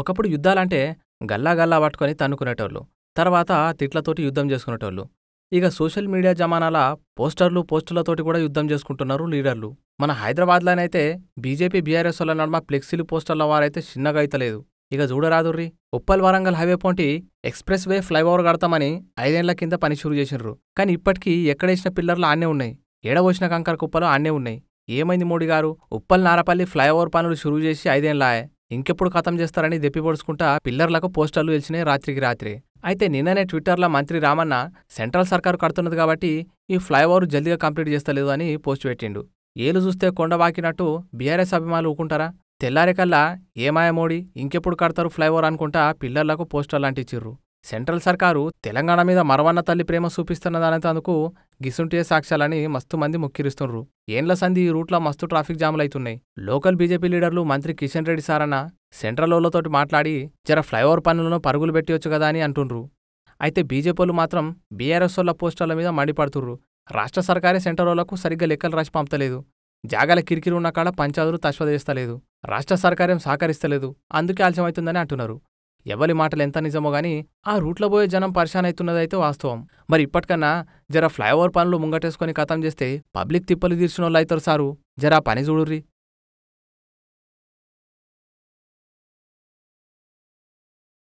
ఒకప్పుడు యుద్ధాలంటే గల్లా గల్లా పట్టుకొని తన్నుకునేటోళ్ళు తర్వాత తిట్లతోటి యుద్ధం చేసుకునేటోళ్ళు ఇక సోషల్ మీడియా జమానాల పోస్టర్లు పోస్టులతోటి కూడా యుద్ధం చేసుకుంటున్నారు లీడర్లు మన హైదరాబాద్లోనైతే బీజేపీ బీఆర్ఎస్ వల్ల నడమ ఫ్లెక్సీలు పోస్టర్ల వారైతే చిన్నగా అయితలేదు ఇక చూడరాదుర్రి ఉప్పల్ వరంగల్ హైవే పోంటి ఎక్స్ప్రెస్ వే ఫ్లైఓవర్ కడతామని ఐదేళ్ల కింద పని షురు చేసినారు కానీ ఇప్పటికీ ఎక్కడేసిన పిల్లర్లు ఆన్నే ఉన్నాయి ఏడవోసిన కంకర కుప్పలు ఆన్నే ఉన్నాయి ఏమైంది మోడీ గారు ఉప్పల్ నారపల్లి ఫ్లైఓవర్ పనులు షురు చేసి ఐదేళ్లాయే ఇంకెప్పుడు ఖతం చేస్తారని దెప్పిపొడుచుకుంటా పిల్లర్లకు పోస్టర్లు వెలిచినాయి రాత్రికి రాత్రి అయితే నిన్ననే ట్విట్టర్లో మంత్రి రామన్న సెంట్రల్ సర్కారు కడుతున్నది కాబట్టి ఈ ఫ్లైఓవర్ జల్దీగా కంప్లీట్ చేస్తలేదు అని పోస్టు పెట్టిండు ఏలు చూస్తే కొండ వాకినట్టు బీఆర్ఎస్ అభిమానులు ఊకుంటారా తెల్లారికల్లా ఏమాయ మోడీ ఇంకెప్పుడు కడతారు ఫ్లైఓవర్ అనుకుంటా పిల్లర్లకు లాంటి అంటించిర్రు సెంట్రల్ సర్కారు తెలంగాణ మీద మరవన్న తల్లి ప్రేమ చూపిస్తున్నదనేందుకు గిసుంటే సాక్ష్యాలని మస్తు మంది ముక్కిరిస్తుండ్రు ఏండ్ల సంధి ఈ రూట్లో మస్తు ట్రాఫిక్ జాములైతున్నాయి లోకల్ బీజేపీ లీడర్లు మంత్రి కిషన్ రెడ్డి సారన్న సెంట్రల్లోలతోటి మాట్లాడి జర ఫ్లైఓవర్ పనులను పరుగులు పెట్టివచ్చు కదా అని అంటుండ్రు అయితే బీజేపీలు మాత్రం బీఆర్ఎస్ పోస్టర్ల మీద మండిపడుతుర్రు రాష్ట్ర సర్కారే సెంట్రలోలకు సరిగ్గా లెక్కలు రాసి పంపలేదు జాగాల కిరికిరి ఉన్న కాడ పంచాదులు తశ్వదేస్తలేదు రాష్ట్ర సర్కారం సహకరిస్తలేదు అందుకే ఆలస్యమవుతుందని అంటున్నారు ఎవరి మాటలు ఎంత నిజమో గానీ ఆ రూట్లో పోయే జనం పరిశాన్ అవుతున్నదైతే వాస్తవం మరి ఇప్పటికన్నా జర ఫ్లైఓవర్ పనులు ముంగటేసుకుని కథం చేస్తే పబ్లిక్ తిప్పలు తీర్చిన వాళ్ళు అవుతారు సారు జరా పని చూడుర్రి